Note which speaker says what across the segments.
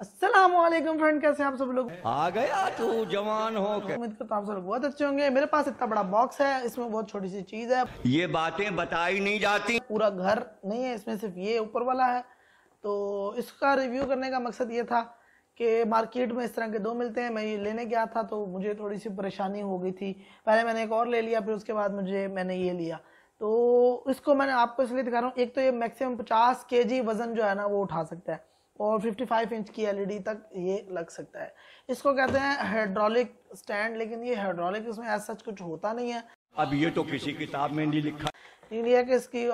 Speaker 1: Aslam friend कैसे आप सब लोग आ गया तू जवान हो उम्मीद करता आप सब लोग बहुत अच्छे होंगे मेरे पास इतना बड़ा बॉक्स है इसमें बहुत छोटी सी चीज है ये बातें बताई नहीं जाती पूरा घर नहीं है इसमें सिर्फ ये ऊपर वाला है तो इसका रिव्यू करने का मकसद ये था कि मार्केट में इस तरह के दो मिलते हैं मैं ये लेने गया था तो मुझे थोड़ी सी परेशानी हो गई थी पहले मैंने एक और ले लिया फिर उसके बाद मुझे मैंने ये लिया तो इसको मैंने आपको इसलिए दिखा रहा हूँ एक तो ये मैक्सिमम पचास के वज़न जो है ना वो उठा सकता है और 55 इंच की एलईडी e तक ये लग सकता है इसको कहते हैं हाइड्रोलिक स्टैंड लेकिन ये हाइड्रोलिक इसमें ऐसा सच कुछ होता नहीं है अब ये तो किसी किताब में नहीं लिखा लेकिन यह कि इसकी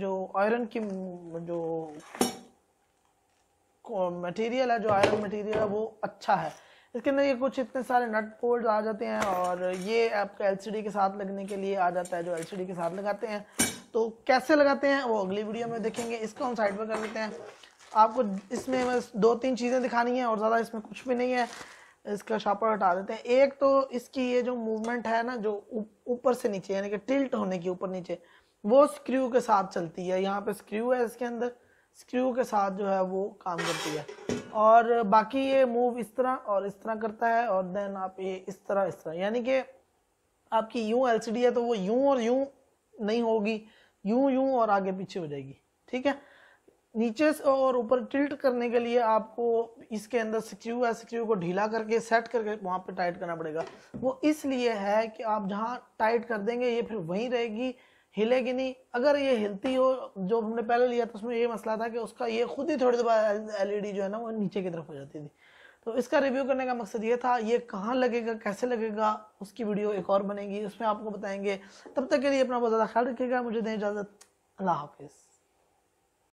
Speaker 1: जो आयरन की जो मटेरियल है जो आयरन मटेरियल है वो अच्छा है इसके अंदर ये कुछ इतने सारे नट बोल्ट आ जाते हैं और ये आपका एलसीडी के साथ लगने के लिए आ जाता है जो एलसीडी के साथ लगाते हैं तो कैसे लगाते हैं वो अगली वीडियो में देखेंगे इसको हम साइड पर कर लेते हैं आपको इसमें बस दो तीन चीज़ें दिखानी है और ज़्यादा इसमें कुछ भी नहीं है इसका शापर हटा देते हैं एक तो इसकी ये जो मूवमेंट है ना जो ऊपर से नीचे यानी कि टिल्ट होने की ऊपर नीचे वो स्क्रू के साथ चलती है यहाँ पे स्क्रू है इसके अंदर स्क्रू के साथ जो है वो काम करती है और बाकी ये मूव इस तरह और इस तरह करता है और देन आप ये इस तरह इस तरह यानी कि आपकी यूँ एलसीडी है तो वो यूँ और यूँ नहीं होगी यूँ यूँ और आगे पीछे हो जाएगी ठीक है नीचे और ऊपर टिल्ट करने के लिए आपको इसके अंदर सिक्यू है सिक्यू को ढीला करके सेट करके वहाँ पे टाइट करना पड़ेगा वो इसलिए है कि आप जहाँ टाइट कर देंगे ये फिर वहीं रहेगी हिलेगी नहीं अगर ये हिलती हो जो हमने पहले लिया था उसमें ये मसला था कि उसका ये खुद ही थोड़ी देर बाद एलईडी जो है ना वो नीचे की तरफ हो जाती थी तो इसका रिव्यू करने का मकसद ये था ये कहाँ लगेगा कैसे लगेगा उसकी वीडियो एक और बनेगी उसमें आपको बताएंगे तब तक के लिए अपना बहुत ज़्यादा ख्याल रखिएगा मुझे दें इजाज़त अल्लाह हाफिज़